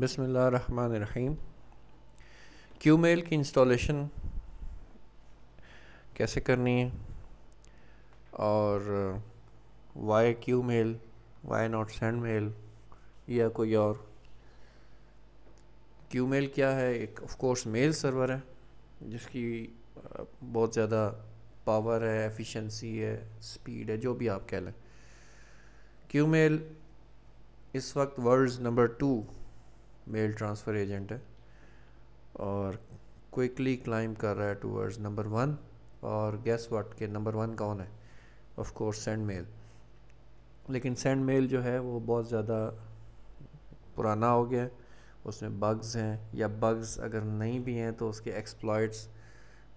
बसमीम Q qmail की installation कैसे करनी है और why qmail why not sendmail या कोई और क्यू मेल क्या है एक ऑफ कोर्स मेल सर्वर है जिसकी बहुत ज़्यादा पावर है एफिशिएंसी है स्पीड है जो भी आप कह लें क्यू मेल इस वक्त world number two mail transfer agent है और क्विकली क्लाइम कर रहा है टूवर्ड्स नंबर वन और गैस वाट के नंबर वन कौन है ऑफ कोर्स सेंड मेल लेकिन सेंड मेल जो है वो बहुत ज़्यादा पुराना हो गया है उसमें बग्स हैं या बग्स अगर नहीं भी हैं तो उसके एक्सप्लॉयट्स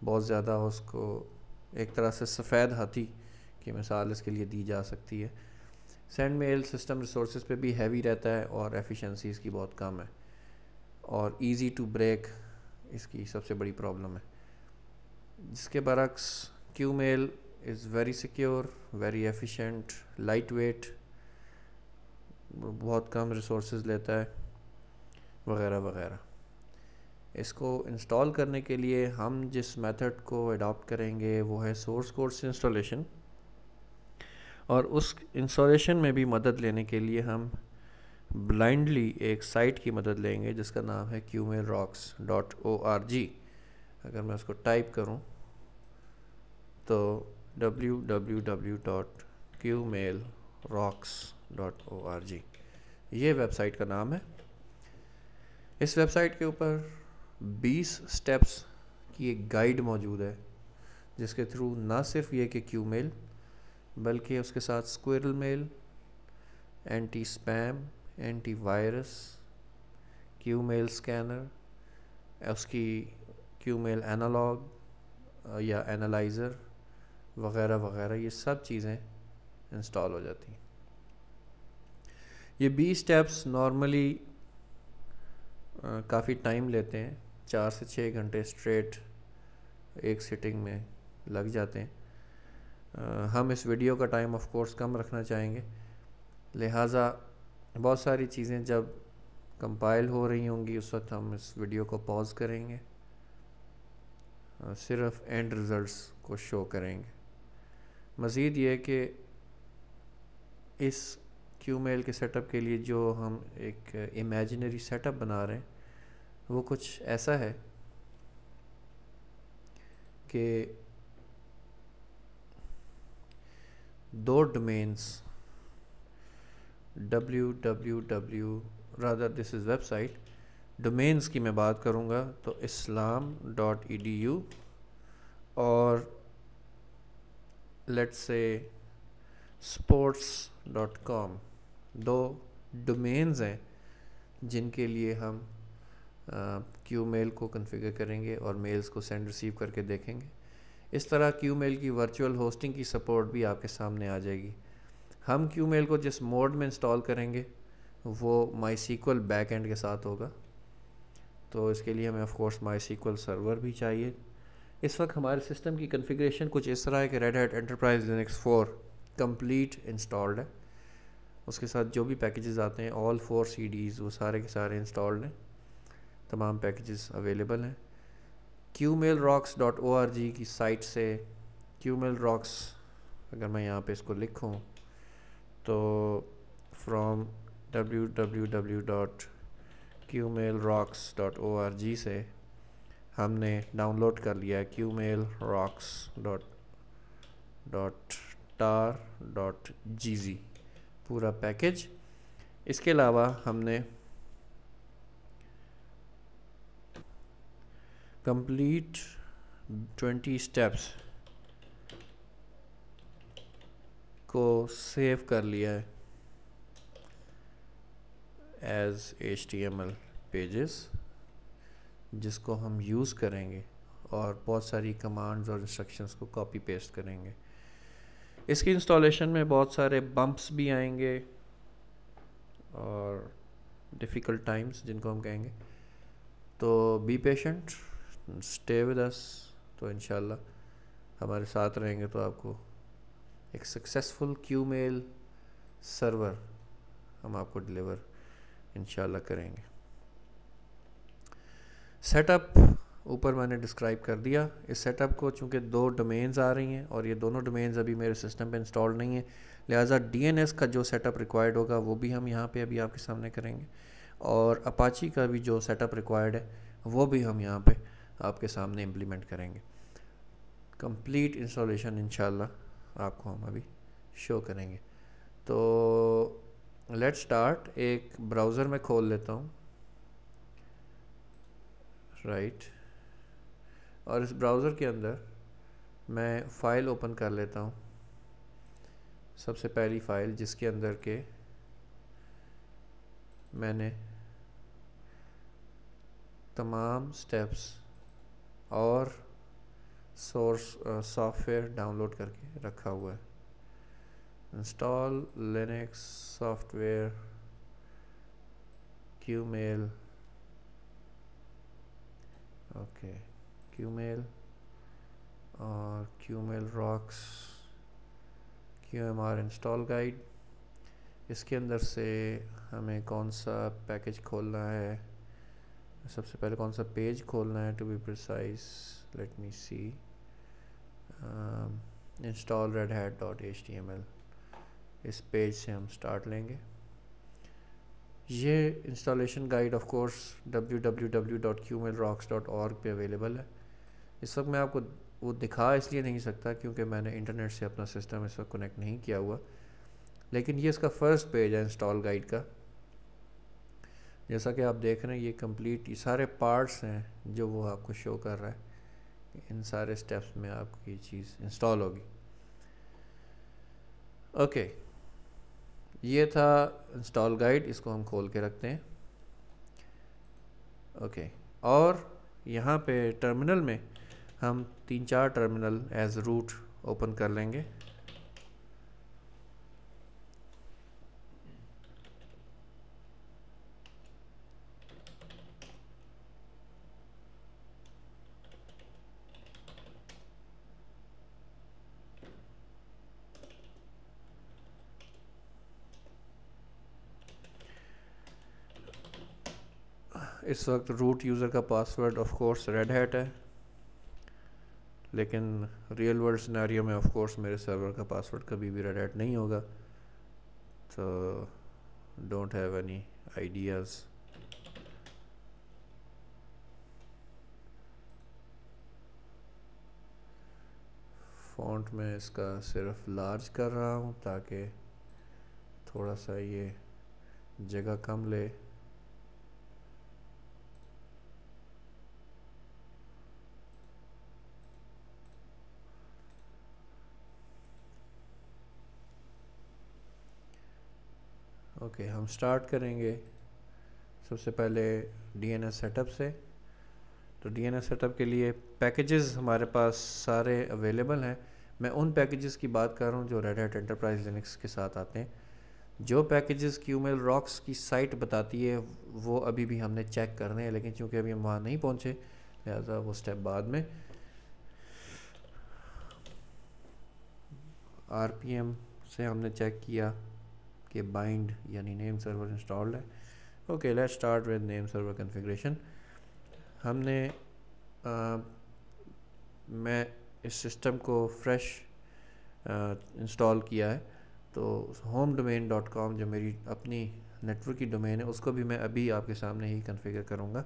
बहुत ज़्यादा उसको एक तरह से सफ़ेद हाथी की मिसाल इसके लिए दी जा सकती है सेंड मेल सिस्टम रिसोर्स पे भी हैवी रहता है और एफिशिएंसीज की बहुत कम है और इजी टू ब्रेक इसकी सबसे बड़ी प्रॉब्लम है जिसके बरक्स qmail is very secure very efficient lightweight बहुत कम रिसोर्स लेता है वगैरह वगैरह इसको इंस्टॉल करने के लिए हम जिस मेथड को अडॉप्ट करेंगे वो है सोर्स कोर्स इंस्टॉलेशन और उस इंस्टॉलेशन में भी मदद लेने के लिए हम ब्लाइंडली एक साइट की मदद लेंगे जिसका नाम है Q rocks dot O R G अगर मैं उसको टाइप करूं तो W W W dot Q mail rocks dot O R G ये वेबसाइट का नाम है इस वेबसाइट के ऊपर 20 स्टेप्स की एक गाइड मौजूद है जिसके थ्रू ना सिर्फ ये कि क्यू मेल बल्कि उसके साथ squirrel mail anti spam antivirus qmail scanner उसकी क्यू मेल एनालॉग या एनालाइज़र वगैरह वगैरह ये सब चीज़ें इंस्टॉल हो जाती हैं ये बी स्टेप्स नॉर्मली काफ़ी टाइम लेते हैं चार से छः घंटे स्ट्रेट एक सिटिंग में लग जाते हैं आ, हम इस वीडियो का टाइम ऑफ कोर्स कम रखना चाहेंगे लिहाजा बहुत सारी चीज़ें जब कंपाइल हो रही होंगी उस वक्त हम इस वीडियो को पॉज करेंगे सिर्फ एंड रिज़ल्ट्स को शो करेंगे मज़ीद ये कि इस क्यू मेल के सेटअप के लिए जो हम एक इमेजिनरी सेटअप बना रहे हैं वो कुछ ऐसा है कि दो domains www rather this is website domains की मैं बात करूँगा तो islam.edu dot और let's say sports.com dot com दो डोमेन्स हैं जिनके लिए हम क्यू मेल को कन्फिगर करेंगे और मेल्स को सेंड रिसीव करके देखेंगे इस तरह क्यू मेल की वर्चुअल होस्टिंग की सपोर्ट भी आपके सामने आ जाएगी हम क्यू मेल को जिस मोड में इंस्टॉल करेंगे वो माई सीक्ल बैक एंड के साथ होगा तो इसके लिए हमें ऑफकोर्स माई सीक्ल सर्वर भी चाहिए इस वक्त हमारे सिस्टम की कन्फिग्रेशन कुछ इस तरह है कि Red Hat Enterprise Linux four complete installed है उसके साथ जो भी पैकेजेस आते हैं ऑल फोर सीडीज़ वो सारे के सारे इंस्टॉल्ड हैं तमाम पैकेजेस अवेलेबल हैं Q mail rocks dot O R G की साइट से क्यू मेल रॉक्स अगर मैं यहाँ पे इसको लिखूँ तो from W W W dot Q mail rocks dot O R G से हमने डाउनलोड कर लिया Q mail rocks dot dot tar dot G G पूरा पैकेज इसके अलावा हमने कंप्लीट ट्वेंटी स्टेप्स को सेव कर लिया है as H T M L pages जिसको हम यूज़ करेंगे और बहुत सारी कमांड्स और इंस्ट्रक्शंस को कॉपी पेस्ट करेंगे इसकी इंस्टॉलेशन में बहुत सारे बम्प्स भी आएंगे और डिफ़िकल्ट टाइम्स जिनको हम कहेंगे तो be patient stay with us तो इन हमारे साथ रहेंगे तो आपको एक सक्सेसफुल क्यू मेल सर्वर हम आपको डिलीवर इन करेंगे सेटअप ऊपर मैंने डिस्क्राइब कर दिया इस सेटअप को चूँकि दो डोमेन्स आ रही हैं और ये दोनों डोमेन्स अभी मेरे सिस्टम पे इंस्टॉल नहीं है लिहाजा डीएनएस का जो सेटअप रिक्वायर्ड होगा वो भी हम यहाँ पे अभी आपके सामने करेंगे और अपाची का भी जो सेटअप रिक्वायर्ड है वो भी हम यहाँ पे आपके सामने इम्प्लीमेंट करेंगे कंप्लीट इंस्टॉलेशन इनशाला आपको हम अभी शो करेंगे तो लेट स्टार्ट एक ब्राउज़र में खोल लेता हूँ राइट right. और इस ब्राउज़र के अंदर मैं फ़ाइल ओपन कर लेता हूँ सबसे पहली फ़ाइल जिसके अंदर के मैंने तमाम स्टेप्स और सोर्स सॉफ्टवेयर डाउनलोड करके रखा हुआ है install Linux software qmail okay qmail और qmail rocks Q M R install guide इसके अंदर से हमें कौन सा पैकेज खोलना है सबसे पहले कौन सा पेज खोलना है to be precise let me see install Red Hat dot H T M L इस पेज से हम स्टार्ट लेंगे ये installation guide of course W W W dot Q mail rocks dot और पर अवेलेबल है इस वक्त मैं आपको वो दिखा इसलिए नहीं सकता क्योंकि मैंने इंटरनेट से अपना सिस्टम इस वक्त कनेक्ट नहीं किया हुआ लेकिन ये इसका फ़र्स्ट पेज है इंस्टॉल गाइड का जैसा कि आप देख रहे हैं ये कंप्लीट ये सारे पार्ट्स हैं जो वो आपको शो कर रहा है इन सारे स्टेप्स में आपकी चीज़ इंस्टॉल होगी ओके okay. ये था इंस्टॉल गाइड इसको हम खोल के रखते हैं ओके okay. और यहाँ पे टर्मिनल में हम तीन चार टर्मिनल एज रूट ओपन कर लेंगे इस वक्त रूट यूज़र का password of course Red Hat है लेकिन रियल वर्ल्ड सिनेरियो में ऑफ कोर्स मेरे सर्वर का पासवर्ड कभी भी रेड हैट नहीं होगा तो don't have any ideas font में इसका सिर्फ लार्ज कर रहा हूँ ताकि थोड़ा सा ये जगह कम ले ओके हम स्टार्ट करेंगे सबसे पहले डी एन एस सेटअप से तो डी एन सेटअप के लिए पैकेजेस हमारे पास सारे अवेलेबल हैं मैं उन पैकेजेस की बात कर रहा हूँ जो रेड हेट एंटरप्राइज लिनक्स के साथ आते हैं जो पैकेजेस क्यूमेल रॉक्स की साइट बताती है वो अभी भी हमने चेक करने हैं लेकिन चूँकि अभी हम वहाँ नहीं पहुँचे लिहाजा वो स्टेप बाद में आर से हमने चेक किया के बाइंड यानी नेम सर्वर इंस्टॉल्ड है okay let's start with name server configuration हमने आ, मैं इस सिस्टम को फ्रेश इंस्टॉल किया है तो होम डोमेन डॉट कॉम जो मेरी अपनी नेटवर्क की डोमेन है उसको भी मैं अभी आपके सामने ही कन्फिगर करूँगा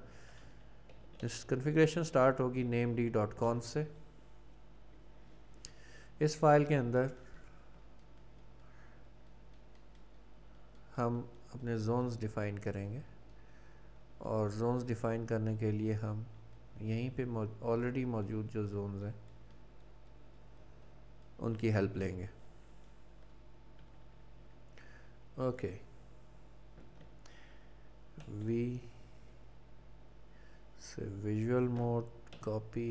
इस कन्फिग्रेशन स्टार्ट होगी नेम डी डॉट कॉम से इस फाइल के अंदर हम अपने जोन्स डिफ़ाइन करेंगे और जोन्स डिफ़ाइन करने के लिए हम यहीं पे ऑलरेडी मौजूद जो जोन्स हैं उनकी हेल्प लेंगे ओके वी से विजुअल मोड कॉपी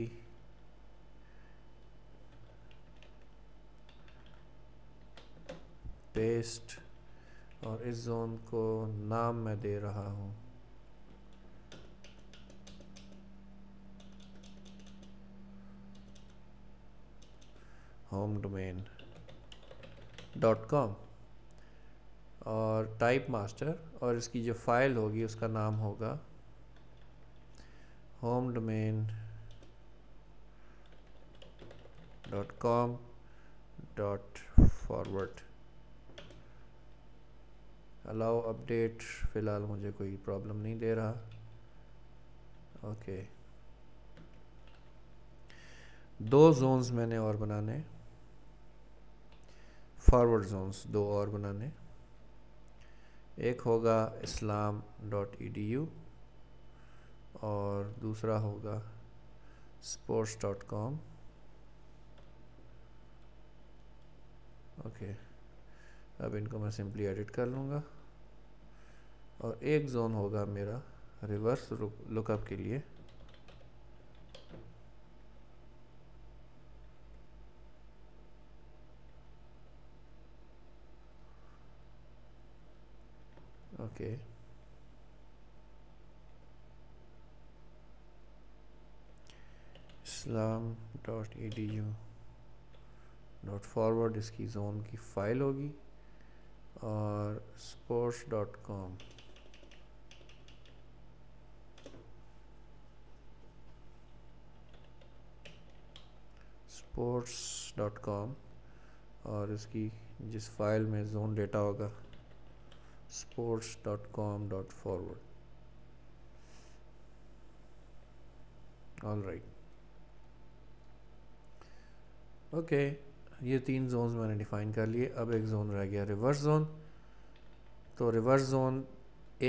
पेस्ट और इस जोन को नाम मैं दे रहा हूँ होम डोमेन डॉट कॉम और टाइप मास्टर और इसकी जो फाइल होगी उसका नाम होगा home domain dot com dot forward allow update फ़िलहाल मुझे कोई प्रॉब्लम नहीं दे रहा ओके दो जोन्स मैंने और बनाने फॉरवर्ड जोन्स दो और बनाने एक होगा Islam dot E D U और दूसरा होगा sports dot com okay okay. अब इनको मैं सिंपली एडिट कर लूँगा और एक जोन होगा मेरा रिवर्स लुकअप के लिए okay Islam dot E D U dot forward इसकी जोन की फाइल होगी और sports dot com sports dot com और इसकी जिस फाइल में जोन डेटा होगा sports dot com dot forward all right okay ये तीन जोन्स मैंने डिफ़ाइन कर लिए अब एक जोन रह गया रिवर्स जोन तो रिवर्स जोन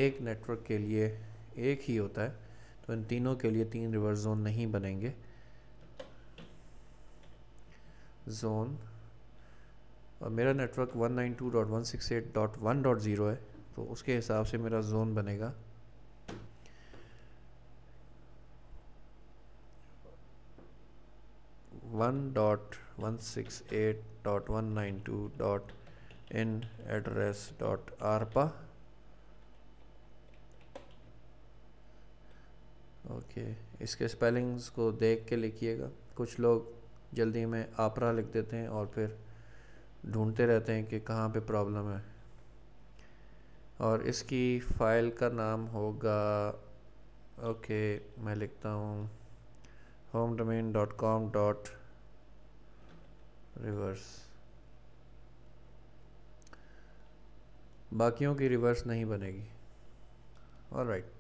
एक नेटवर्क के लिए एक ही होता है तो इन तीनों के लिए तीन रिवर्स जोन नहीं बनेंगे जोन और मेरा नेटवर्क 192.168.1.0 है तो उसके हिसाब से मेरा जोन बनेगा one one one dot dot dot six eight nine two in address dot arpa okay इसके स्पेलिंग्स को देख के लिखिएगा कुछ लोग जल्दी में आपरा लिख देते हैं और फिर ढूंढते रहते हैं कि कहाँ पे प्रॉब्लम है और इसकी फ़ाइल का नाम होगा ओके okay, मैं लिखता हूँ home domain dot com dot reverse बाकियों की रिवर्स नहीं बनेगी और राइट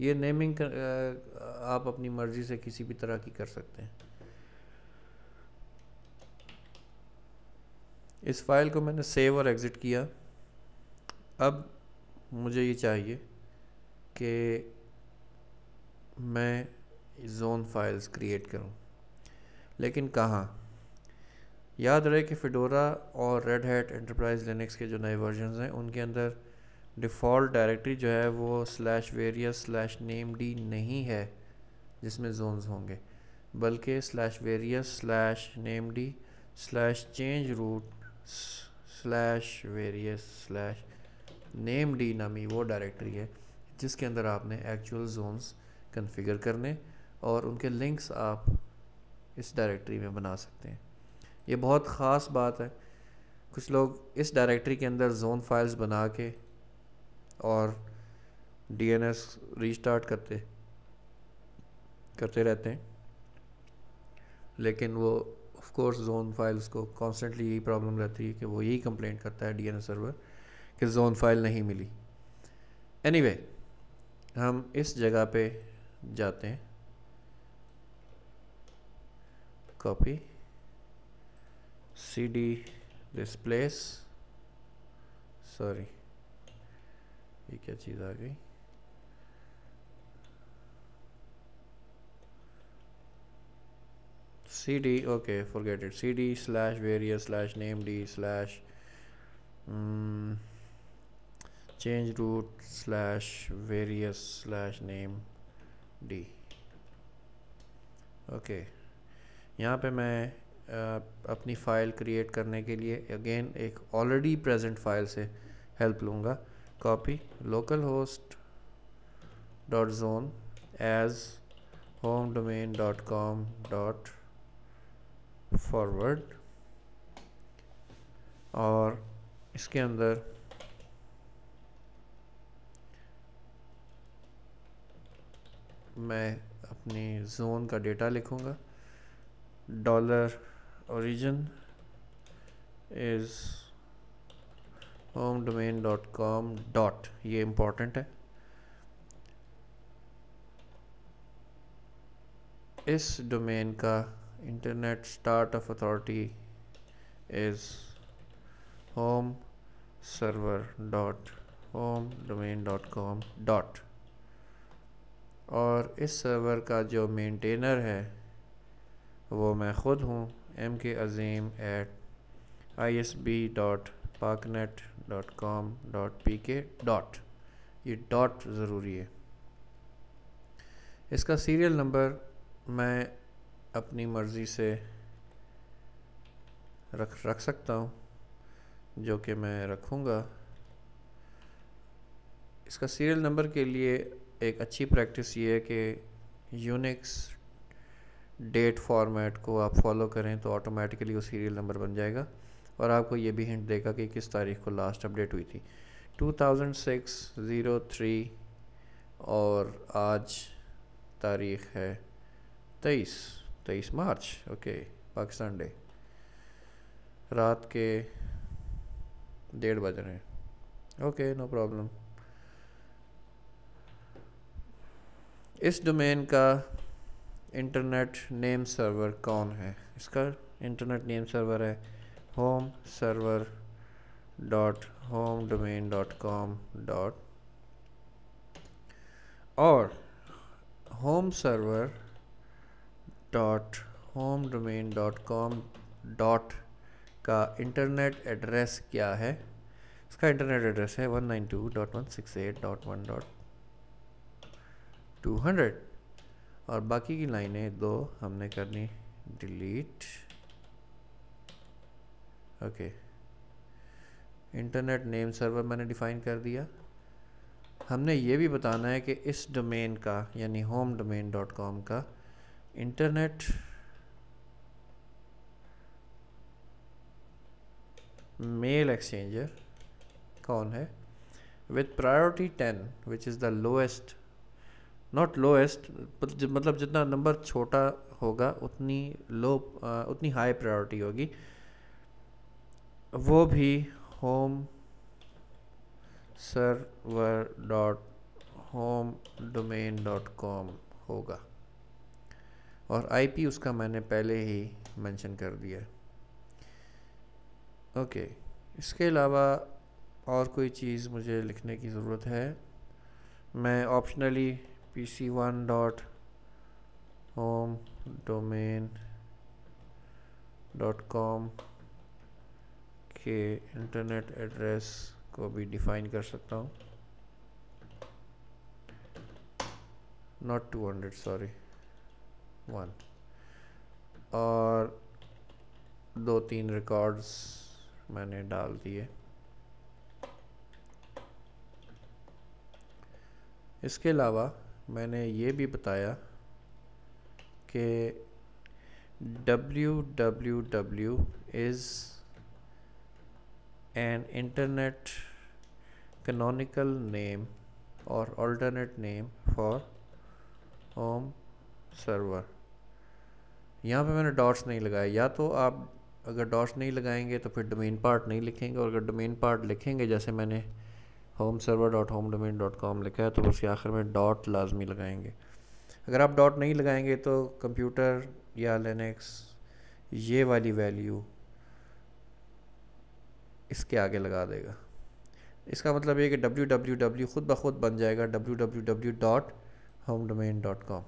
ये नेमिंग कर, आप अपनी मर्ज़ी से किसी भी तरह की कर सकते हैं इस फाइल को मैंने सेव और एग्ज़िट किया अब मुझे ये चाहिए कि मैं जोन फाइल्स क्रिएट करूं लेकिन कहाँ याद रहे कि फिडोरा और रेड हैट एंटरप्राइज लिनक्स के जो नए वर्जन हैं उनके अंदर डिफ़ॉल्ट डायरेक्टरी जो है वो slash various slash name D नहीं है जिसमें जोन्स होंगे बल्कि slash various slash name D slash change root slash various slash name D नामी वो डायरेक्टरी है जिसके अंदर आपने एक्चुअल जोन्स कन्फिगर करने और उनके लिंक्स आप इस डायरेक्टरी में बना सकते हैं ये बहुत ख़ास बात है कुछ लोग इस डायरेक्टरी के अंदर जोन फाइल्स बना के और डीएनएस रीस्टार्ट करते करते रहते हैं लेकिन वो ऑफ कोर्स जोन फाइल्स को कॉन्स्टेंटली यही प्रॉब्लम रहती है कि वो यही कंप्लेंट करता है डीएनएस सर्वर कि जोन फाइल नहीं मिली एनीवे anyway, हम इस जगह पे जाते हैं copy cd this place sorry ये क्या चीज़ आ गई cd okay forget it cd slash various slash name d slash D change root slash various slash name d okay. यहाँ पे मैं अपनी फ़ाइल क्रिएट करने के लिए अगेन एक ऑलरेडी प्रेजेंट फाइल से हेल्प लूँगा copy local host dot zone as home domain dot com dot forward और इसके अंदर मैं अपनी जोन का डेटा लिखूँगा dollar origin is home domain dot com dot ये इम्पोर्टेंट है इस डोमेन का internet start of authority is home server dot home domain dot com dot और इस सर्वर का जो मेंटेनर है वो मैं ख़ुद हूँ M K Azeem at I S B dot Paknet dot com dot P K dot ये डॉट ज़रूरी है इसका सीरियल नंबर मैं अपनी मर्ज़ी से रख रख सकता हूँ जो कि मैं रखूँगा इसका सीरियल नंबर के लिए एक अच्छी प्रैक्टिस ये है कि यूनिक्स डेट फॉर्मेट को आप फॉलो करें तो ऑटोमेटिकली वो सीरियल नंबर बन जाएगा और आपको ये भी हिंट देगा कि किस तारीख को लास्ट अपडेट हुई थी 2006-03 और आज तारीख है 23 23 मार्च ओके पाकिस्तान डे रात के डेढ़ बज रहे हैं ओके नो प्रॉब्लम इस डोमेन का इंटरनेट नेम सर्वर कौन है इसका इंटरनेट नेम सर्वर है home server dot home domain dot com dot और home server dot home domain dot com dot का इंटरनेट एड्रेस क्या है इसका इंटरनेट एड्रेस है one nine two dot one six eight dot one dot two hundred और बाकी की लाइनें दो हमने करनी delete okay internet name server मैंने डिफ़ाइन कर दिया हमने ये भी बताना है कि इस डोमेन का यानी होम डोमेन डॉट कॉम का इंटरनेट मेल एक्सचेंजर कौन है with priority ten which is the lowest not lowest मतलब जितना नंबर छोटा होगा उतनी लो उतनी हाई प्रायोरिटी होगी वो भी home server dot home domain dot com होगा और आईपी उसका मैंने पहले ही मेंशन कर दिया ओके okay. इसके अलावा और कोई चीज़ मुझे लिखने की ज़रूरत है मैं optionally pc1 dot home domain dot com के इंटरनेट एड्रेस को भी डिफाइन कर सकता हूँ not two hundred sorry one और दो तीन रिकॉर्ड्स मैंने डाल दिए इसके अलावा मैंने ये भी बताया कि W W W is an internet canonical name और alternate name for home server यहाँ पे मैंने डॉट्स नहीं लगाए या तो आप अगर डॉट्स नहीं लगाएंगे तो फिर डोमेन पार्ट नहीं लिखेंगे और अगर डोमेन पार्ट लिखेंगे जैसे मैंने home server dot home domain dot com लिखा है तो उसके आखिर में डॉट लाजमी लगाएंगे अगर आप डॉट नहीं लगाएंगे तो कंप्यूटर या लिनक्स ये वाली वैल्यू इसके आगे लगा देगा इसका मतलब ये कि डब्ल्यू डब्ल्यू डब्ल्यू ख़ुद ब खुद बन जाएगा W W W dot home domain dot com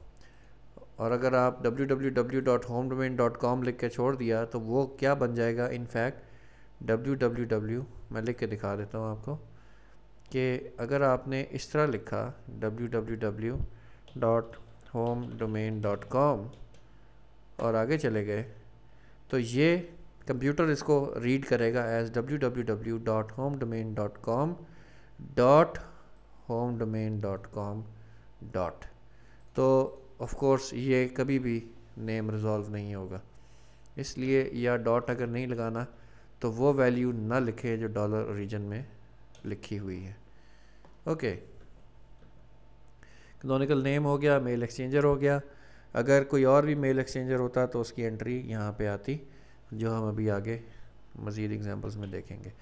और अगर आप W W W dot home domain dot com लिख के छोड़ दिया तो वो क्या बन जाएगा इनफैक्ट डब्ल्यू डब्ल्यू डब्ल्यू मैं लिख के दिखा देता हूँ आपको कि अगर आपने इस तरह लिखा W W W dot home domain dot com और आगे चले गए तो ये कंप्यूटर इसको रीड करेगा as W W W dot home domain dot com dot home domain dot com dot तो ऑफ कोर्स ये कभी भी नेम रिजॉल्व नहीं होगा इसलिए या डॉट अगर नहीं लगाना तो वो वैल्यू ना लिखे जो डॉलर रीजन में लिखी हुई है ओके कनोनिकल नेम हो गया मेल एक्सचेंजर हो गया अगर कोई और भी मेल एक्सचेंजर होता तो उसकी एंट्री यहाँ पे आती जो हम अभी आगे मज़ीद एग्जांपल्स में देखेंगे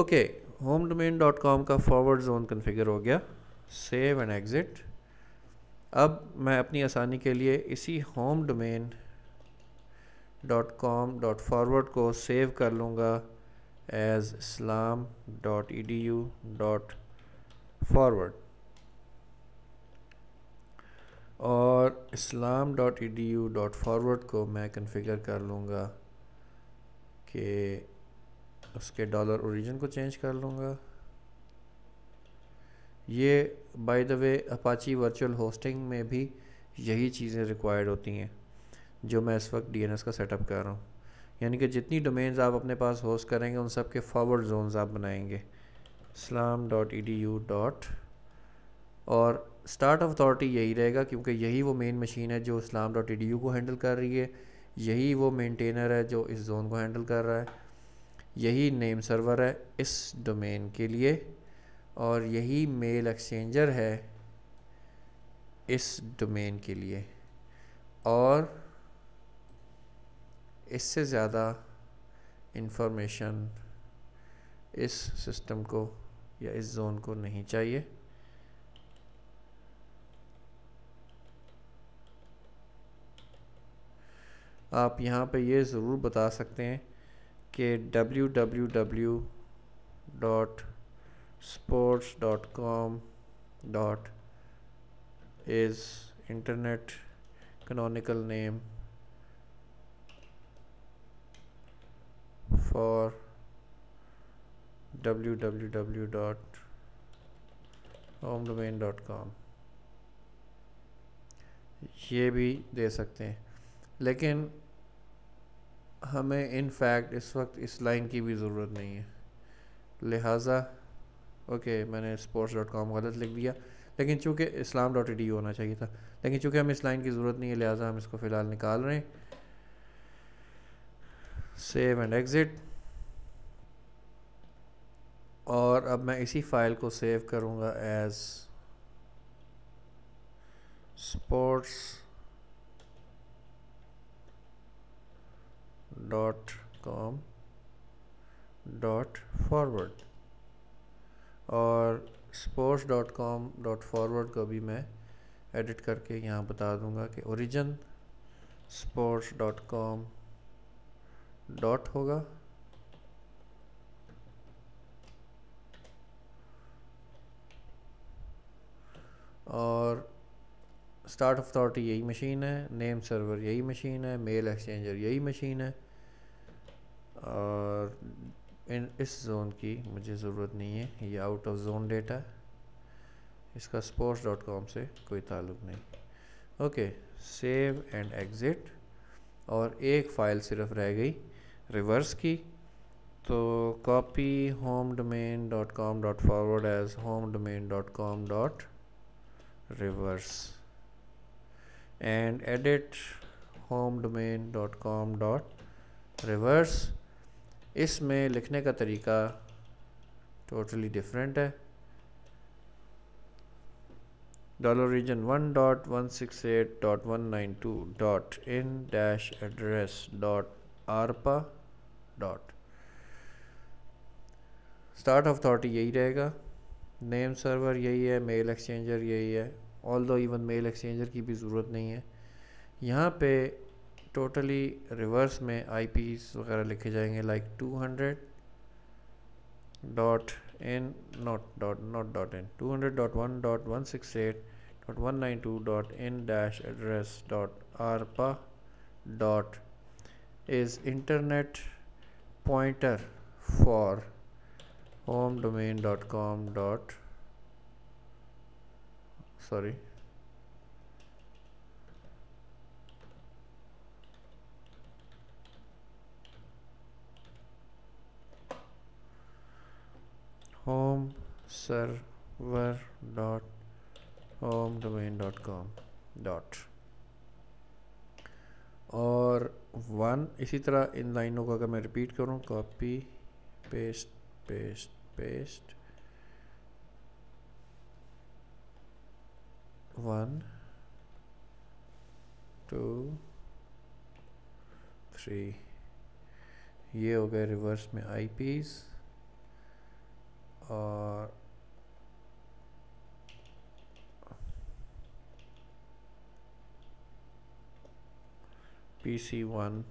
ओके होम डोमेन डॉट कॉम का फॉरवर्ड जोन कन्फिगर हो गया सेव एंड एग्ज़िट अब मैं अपनी आसानी के लिए इसी home domain dot com dot forward को सेव कर लूँगा as forward और Islam dot E D U dot forward को मैं कन्फिगर कर लूँगा कि उसके डॉलर औरिजन को चेंज कर लूँगा ये by the way Apache virtual hosting में भी यही चीज़ें रिक्वायर्ड होती हैं जो मैं इस वक्त एस का सेटअप कर रहा हूँ यानी कि जितनी डोमेन्स आप अपने पास होस्ट करेंगे उन सब के फॉरवर्ड जोन्स आप बनाएंगे Islam dot E D U dot और स्टार्ट अथॉरिटी यही रहेगा क्योंकि यही वो मेन मशीन है जो Islam dot E D U को हैंडल कर रही है यही वो मेंटेनर है जो इस जोन को हैंडल कर रहा है यही नेम सर्वर है इस डोमेन के लिए और यही मेल एक्सचेंजर है इस डोमेन के लिए और इससे ज़्यादा इंफॉर्मेशन इस सिस्टम को या इस जोन को नहीं चाहिए आप यहाँ पे ये ज़रूर बता सकते हैं कि W W W dot sports com is internet canonical name for www.homedomain.com ये भी दे सकते हैं लेकिन हमें इन फैक्ट इस वक्त इस लाइन की भी ज़रूरत नहीं है लिहाजा ओके मैंने स्पोर्ट्स डॉट कॉम गलत लिख दिया लेकिन चूँकि इस्लाम डॉट डी होना चाहिए था लेकिन चूँकि हमें इस लाइन की ज़रूरत नहीं है लिहाजा हम इसको फ़िलहाल निकाल रहे हैं सेव एंड एग्ज़िट और अब मैं इसी फाइल को सेव करूँगा as sports dot com dot forward और sports dot com dot forward को भी मैं एडिट करके यहाँ बता दूँगा कि origin sports dot com dot होगा और स्टार्ट ऑफ अथॉरिटी यही मशीन है नेम सर्वर यही मशीन है मेल एक्सचेंजर यही मशीन है और इन इस जोन की मुझे ज़रूरत नहीं है ये आउट ऑफ जोन डेटा है इसका स्पोर्ट्स डॉट कॉम से कोई ताल्लुक नहीं ओके सेव एंड एग्ज़िट और एक फ़ाइल सिर्फ रह गई रिवर्स की तो copy home domain dot com dot forward as home domain dot com dot reverse and edit home domain dot com dot reverse इसमें लिखने का तरीका टोटली डिफरेंट है dollar origin one dot one six eight dot one nine two dot in dash address dot arpa dot start of authority यही रहेगा name server यही है mail exchanger यही है ऑल दो इवन मेल एक्सचेंजर की भी ज़रूरत नहीं है यहाँ पे टोटली रिवर्स में आई वगैरह लिखे जाएंगे like two hundred dot in not dot not dot in two hundred dot one dot one six eight dot one nine two dot in dash address dot arpa dot is internet pointer for home domain dot com dot sorry home server dot home domain dot com dot और one इसी तरह इन लाइनों को अगर मैं repeat करूँ copy paste paste paste one two three ये हो गए रिवर्स में आई पीस और PC1,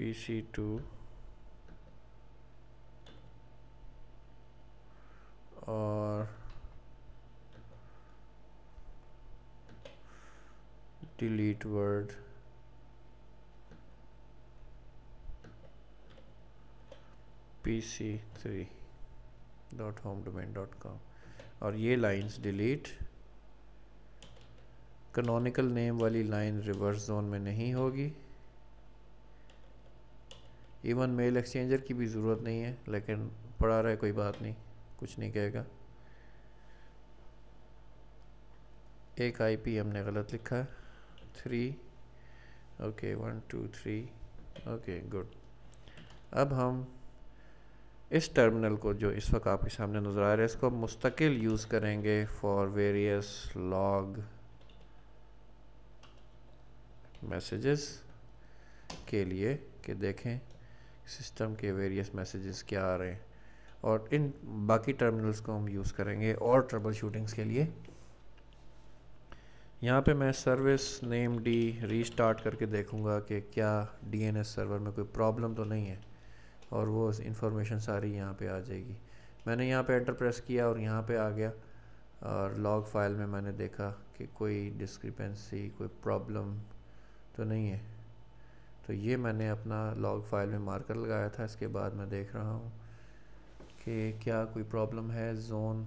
PC2, or delete word pc3 dot home domain dot com और ये लाइंस डिलीट कनोनिकल नेम वाली लाइन रिवर्स जोन में नहीं होगी इवन मेल एक्सचेंजर की भी ज़रूरत नहीं है लेकिन पढ़ा रहा है कोई बात नहीं कुछ नहीं कहेगा एक आईपी हमने गलत लिखा है three okay one two three okay good अब हम इस टर्मिनल को जो इस वक्त आपके सामने नज़र आ रहा है इसको मुस्तकिल यूज़ करेंगे फॉर वेरियस लॉग मैसेजेस के लिए कि देखें सिस्टम के वेरियस मैसेजेस क्या आ रहे हैं और इन बाकी टर्मिनल्स को हम यूज़ करेंगे और ट्रबल शूटिंग्स के लिए यहाँ पे मैं सर्विस नेम डी रीस्टार्ट करके देखूँगा कि क्या डीएनएस सर्वर में कोई प्रॉब्लम तो नहीं है और वो इंफॉर्मेशन सारी यहाँ पे आ जाएगी मैंने यहाँ पे एंटर प्रेस किया और यहाँ पे आ गया और लॉग फाइल में मैंने देखा कि कोई डिस्क्रिपेंसी कोई प्रॉब्लम तो नहीं है तो ये मैंने अपना लॉग फाइल में मार्कर लगाया था इसके बाद मैं देख रहा हूँ कि क्या कोई प्रॉब्लम है zone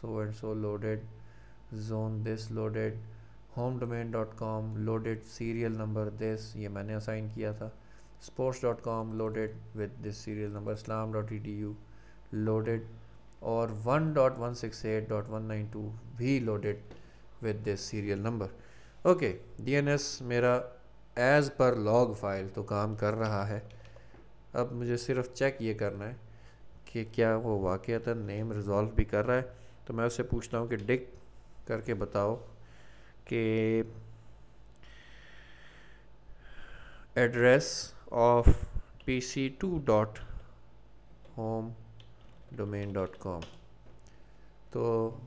so and so loaded zone this loaded home domain dot com loaded serial number this ये मैंने असाइन किया था sports dot com loaded with this serial number Islam dot E D U loaded और one dot one six eight dot one nine two भी loaded with this serial number okay D N S मेरा एज़ पर log file तो काम कर रहा है अब मुझे सिर्फ चेक ये करना है कि क्या वो वाक़ नेम रिज़ॉल्व भी कर रहा है तो मैं उससे पूछता हूँ कि डिक करके बताओ कि address of P C two dot home domain dot com तो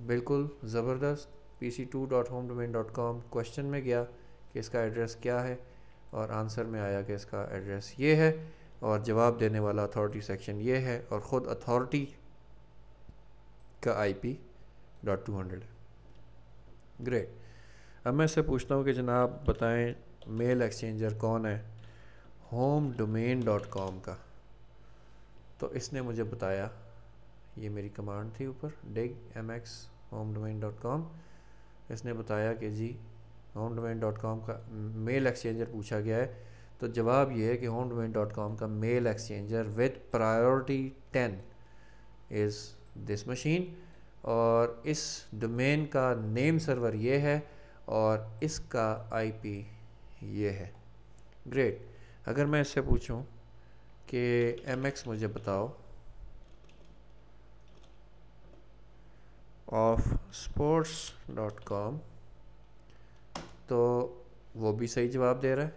बिल्कुल ज़बरदस्त P C two dot home domain dot com question में गया कि इसका एड्रेस क्या है और आंसर में आया कि इसका एड्रेस ये है और जवाब देने वाला अथॉरिटी सेक्शन ये है और ख़ुद अथॉरिटी का I P dot two hundred great अब मैं इससे पूछता हूँ कि जनाब बताएं मेल एक्सचेंजर कौन है होम डोमेन डॉट कॉम का तो इसने मुझे बताया ये मेरी कमांड थी ऊपर dig M X home domain dot com इसने बताया कि जी होम डोमेन डॉट कॉम का मेल एक्सचेंजर पूछा गया है तो जवाब ये है कि होम डोमेन डॉट कॉम का mail exchanger with priority ten is this machine और इस डोमेन का नेम सर्वर ये है और इसका आईपी ये है ग्रेट अगर मैं इससे पूछूं कि एम एक्स मुझे बताओ ऑफ स्पोर्ट्स डॉट कॉम तो वो भी सही जवाब दे रहा है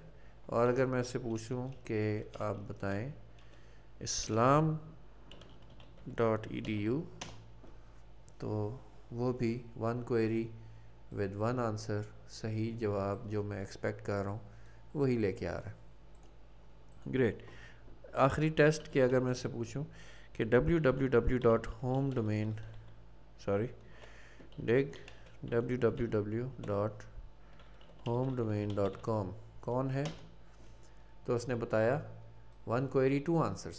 और अगर मैं उससे पूछूं कि आप बताएं Islam dot E D U तो वो भी one query with one answer सही जवाब जो मैं एक्सपेक्ट कर रहा हूँ वही लेके आ रहा है ग्रेट आखिरी टेस्ट के अगर मैं उससे पूछूं कि W W W dot home domain sorry dig W W W dot home domain dot com कौन है तो उसने बताया one query two answers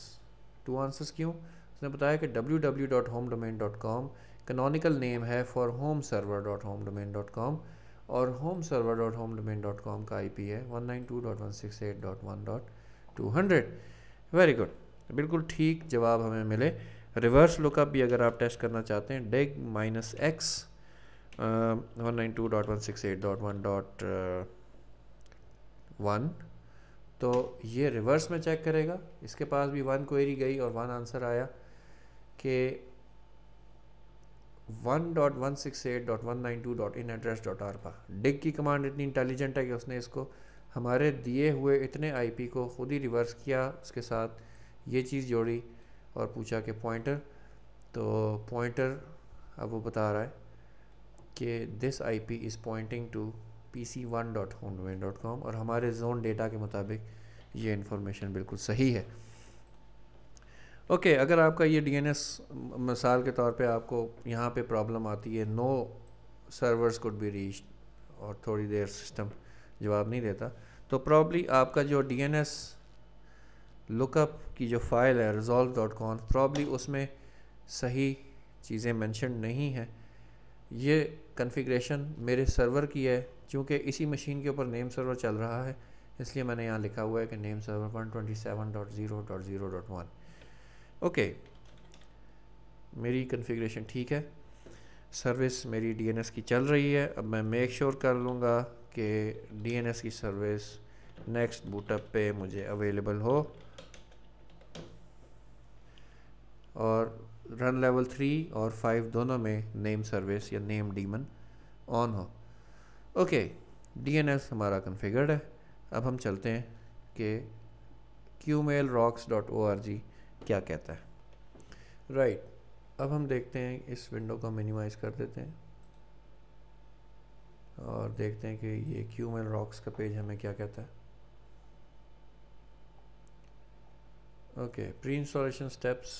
two answers क्यों उसने बताया कि W W dot home domain dot com canonical name है for home server dot home domain dot com और home server dot home domain dot com का आई पी है one nine two dot one six eight dot one dot two hundred very good बिल्कुल ठीक जवाब हमें मिले reverse lookup भी अगर आप टेस्ट करना चाहते हैं dig minus X one nine two dot one six eight dot one dot one तो ये रिवर्स में चेक करेगा इसके पास भी वन क्वेरी गई और वन आंसर आया कि one dot one six eight dot one nine two dot in address dot arpa dig की कमांड इतनी इंटेलिजेंट है कि उसने इसको हमारे दिए हुए इतने आईपी को खुद ही रिवर्स किया उसके साथ ये चीज़ जोड़ी और पूछा कि पॉइंटर तो पॉइंटर अब वो बता रहा है कि this IP is pointing to com और हमारे जोन डेटा के मुताबिक ये इन्फॉर्मेशन बिल्कुल सही है ओके okay, अगर आपका ये डीएनएस मिसाल के तौर पे आपको यहाँ पे प्रॉब्लम आती है no servers could be reach और थोड़ी देर सिस्टम जवाब नहीं देता तो प्रॉब्ली आपका जो डीएनएस लुकअप की जो फाइल है रिजॉल्व डॉट कॉम प्रॉब्ली उसमें सही चीज़ें मेंशन नहीं हैं ये कन्फिग्रेशन मेरे सर्वर की है क्योंकि इसी मशीन के ऊपर नेम सर्वर चल रहा है इसलिए मैंने यहाँ लिखा हुआ है कि name server one twenty seven dot zero dot zero dot one okay मेरी कन्फिग्रेशन ठीक है सर्विस मेरी डीएनएस की चल रही है अब मैं मेक श्योर sure कर लूँगा कि डीएनएस की सर्विस नेक्स्ट बूटअप पे मुझे अवेलेबल हो और रन लेवल थ्री और फाइव दोनों में नेम सर्विस या नेम डीमन ऑन हो ओके डीएनएस हमारा कन्फिगर्ड है अब हम चलते हैं कि Q mail rocks dot O R G क्या कहता है राइट right. अब हम देखते हैं इस विंडो को मिनिमाइज कर देते हैं और देखते हैं कि ये क्यू मेल रॉक्स का पेज हमें क्या कहता है okay pre installation steps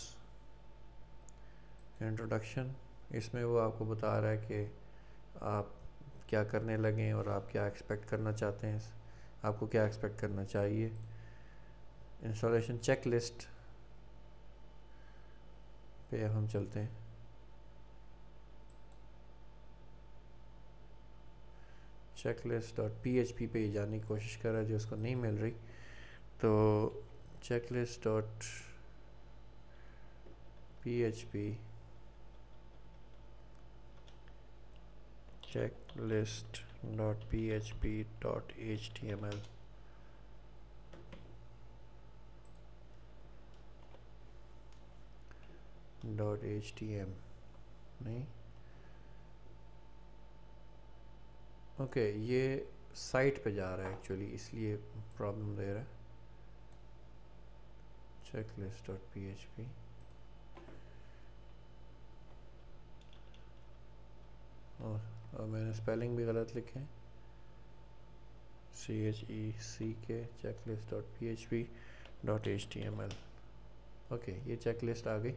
introduction इसमें वो आपको बता रहा है कि आप क्या करने लगें और आप क्या एक्सपेक्ट करना चाहते हैं आपको क्या एक्सपेक्ट करना चाहिए इंस्टॉलेशन चेक लिस्ट पे हम चलते हैं check list dot P H P पे जाने की कोशिश कर रहा है जो उसको नहीं मिल रही तो check list dot P H P H list dot php dot html dot htm नहीं ओके okay, ये साइट पे जा रहा है एक्चुअली इसलिए प्रॉब्लम दे रहा है checklist dot P H P और और मैंने स्पेलिंग भी गलत लिखे सी एच ई सी के check list dot P H P dot H T M L okay ये चेक लिस्ट आ गई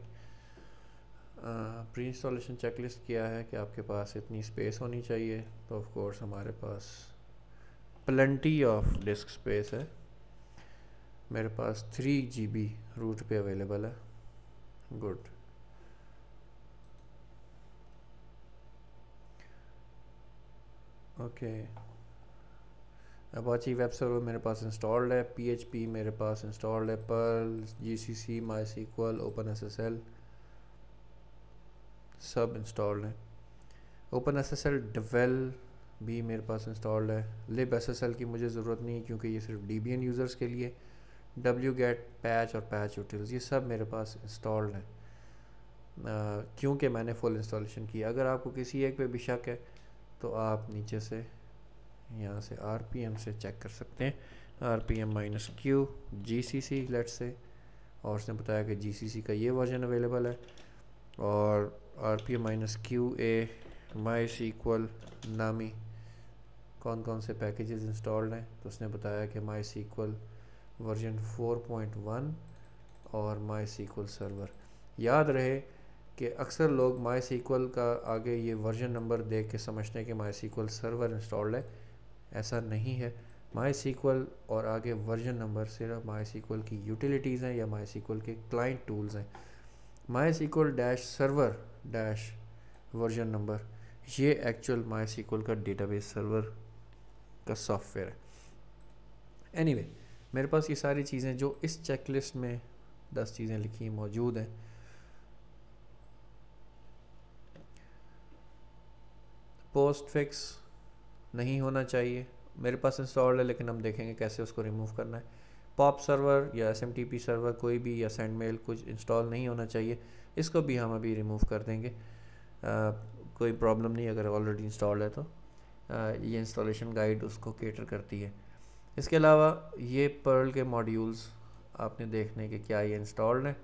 प्री इंस्टॉलेशन चेक लिस्ट किया है कि आपके पास इतनी स्पेस होनी चाहिए तो ऑफ कोर्स हमारे पास प्लेंटी ऑफ डिस्क स्पेस है मेरे पास थ्री जी बी रूट पे अवेलेबल है good okay Apache web server मेरे पास इंस्टॉल्ड है पीएचपी मेरे पास इंस्टॉल्ड है Perl GCC MySQL open SSL सब इंस्टॉल्ड है ओपन एस एस एल भी मेरे पास इंस्टॉल्ड है लिब एस एस एल की मुझे ज़रूरत नहीं क्योंकि ये सिर्फ डी बी एन यूज़र्स के लिए डब्ल्यू गेट पैच और पैच यूटिल्स ये सब मेरे पास इंस्टॉल्ड हैं क्योंकि मैंने फुल इंस्टॉलेशन किया अगर आपको किसी एक पे भी शक है तो आप नीचे से यहाँ से आर पी एम से चेक कर सकते हैं R P M minus Q G C C लेट से और उसने बताया कि जी सी सी का ये वर्जन अवेलेबल है और R P M minus Q A MySQL नामी कौन कौन से पैकेजेस इंस्टॉल्ड हैं तो उसने बताया कि माई सीक्वल वर्जन 4.1 और माई सीक्वल सर्वर याद रहे कि अक्सर लोग माई सीक्वल का आगे ये वर्जन नंबर देख के समझते हैं कि माई सीक्वल सर्वर इंस्टॉल्ड है ऐसा नहीं है माई सीक्वल और आगे वर्जन नंबर सिर्फ माई सीक्वल की यूटिलिटीज़ हैं या माई सीक्वल के क्लाइंट टूल्स हैं MySQL dash server dash version number ये एक्चुअल माई सीक्वल का डेटाबेस सर्वर का सॉफ्टवेयर है एनीवे anyway, मेरे पास ये सारी चीज़ें जो इस चेकलिस्ट में दस चीज़ें लिखी मौजूद हैं पोस्ट फिक्स नहीं होना चाहिए मेरे पास इंस्टॉल्ड है लेकिन हम देखेंगे कैसे उसको रिमूव करना है पॉप सर्वर या एस सर्वर कोई भी या सेंड मेल कुछ इंस्टॉल नहीं होना चाहिए इसको भी हम अभी रिमूव कर देंगे आ, कोई प्रॉब्लम नहीं अगर ऑलरेडी इंस्टॉल है तो आ, ये इंस्टॉलेशन गाइड उसको केटर करती है इसके अलावा ये पर्ल के मॉड्यूल्स आपने देखने के क्या ये इंस्टॉल्ड हैं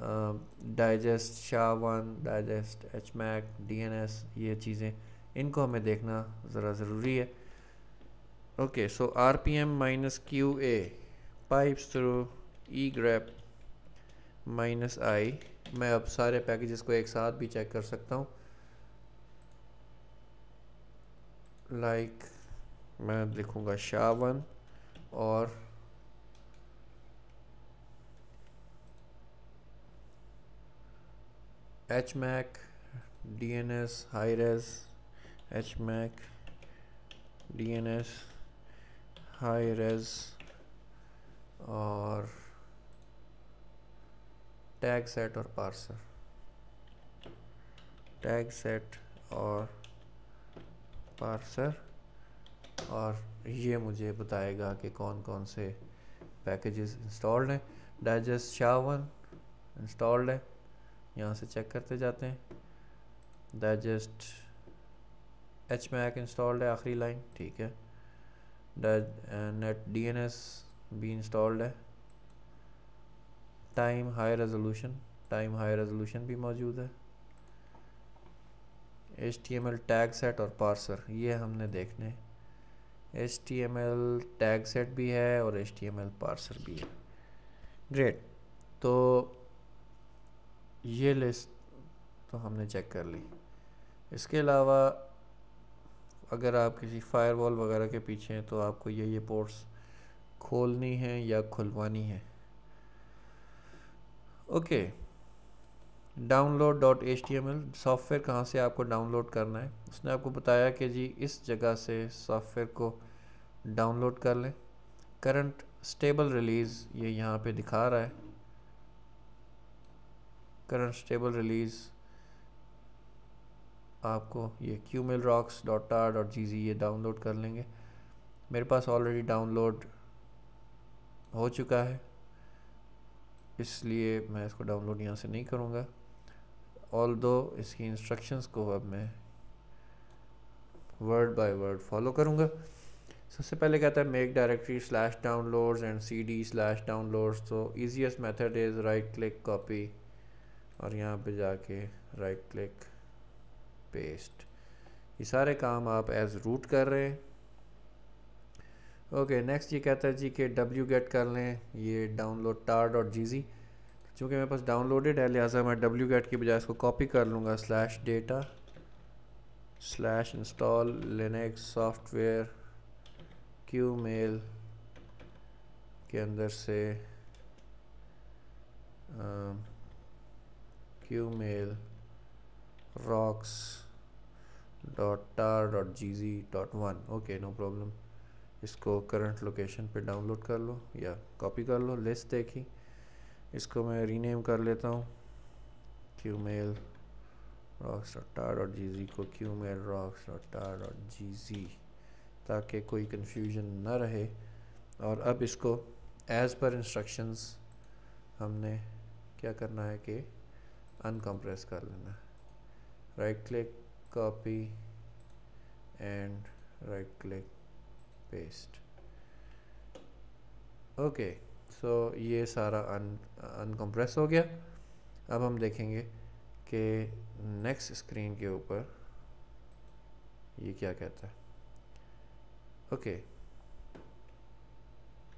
digest SHA one digest H MAC D N S ये चीज़ें इनको हमें देखना ज़रा ज़रूरी है okay so R P M minus Q A pipes through E grep minus I मैं अब सारे पैकेजेस को एक साथ भी चेक कर सकता हूँ लाइक like, मैं लिखूँगा वन और H MAC D N S high res H MAC D N S high res और टैग सेट और पार्सर टैग सेट और पार्सर और ये मुझे बताएगा कि कौन कौन से पैकेजेस इंस्टॉल्ड हैं डाइजेस्ट शावन इंस्टॉल्ड है यहाँ से चेक करते जाते हैं डाइजेस्ट एच मैक इंस्टॉल्ड है आखिरी लाइन ठीक है नेट डी एन एस भी इंस्टॉल्ड है time high resolution time high resolution भी मौजूद है H T M L tag set और पार्सर ये हमने देखने H T M L tag set भी है और H T M L parser भी है ग्रेट तो ये लिस्ट तो हमने चेक कर ली इसके अलावा अगर आप किसी फायरवॉल वगैरह के पीछे हैं तो आपको ये ये पोर्ट्स खोलनी है या खुलवानी है okay download dot H T M L software कहाँ से आपको डाउनलोड करना है उसने आपको बताया कि जी इस जगह से सॉफ्टवेयर को डाउनलोड कर लें करंट स्टेबल रिलीज़ ये यहाँ पे दिखा रहा है करंट स्टेबल रिलीज़ आपको ये Q mail rocks dot R dot G G ये डाउनलोड कर लेंगे मेरे पास ऑलरेडी डाउनलोड हो चुका है इसलिए मैं इसको डाउनलोड यहाँ से नहीं करूँगा ऑल दो इसकी इंस्ट्रक्शंस को अब मैं वर्ड बाय वर्ड फॉलो करूँगा सबसे पहले कहता है make directory slash downloads and C D slash downloads तो easiest method is right click copy और यहाँ पे जाके राइट क्लिक पेस्ट ये सारे काम आप एज रूट कर रहे हैं ओके नेक्स्ट ये कहता है जी कि डब्ल्यू गेट कर लें ये डाउनलोड टार डॉट जी जी चूँकि मेरे पास डाउनलोडेड है लिहाजा मैं डब्ल्यू गेट की बजाय इसको कॉपी कर लूँगा slash data slash install Linux software Q mail के अंदर से आ, um, rocks dot tar dot G G dot one okay no problem इसको करंट लोकेशन पे डाउनलोड कर लो या कॉपी कर लो लिस्ट देखी इसको मैं रीनेम कर लेता हूँ Q mail rocks dot tar dot G G को Q mail rocks dot tar dot G G ताकि कोई कन्फ्यूजन ना रहे और अब इसको एज़ पर इंस्ट्रक्शंस हमने क्या करना है कि अनकम्प्रेस कर लेना है right click copy and right click paste okay so ये सारा अन अनकम्प्रेस हो गया अब हम देखेंगे कि नेक्स्ट स्क्रीन के ऊपर ये क्या कहता है ओके okay.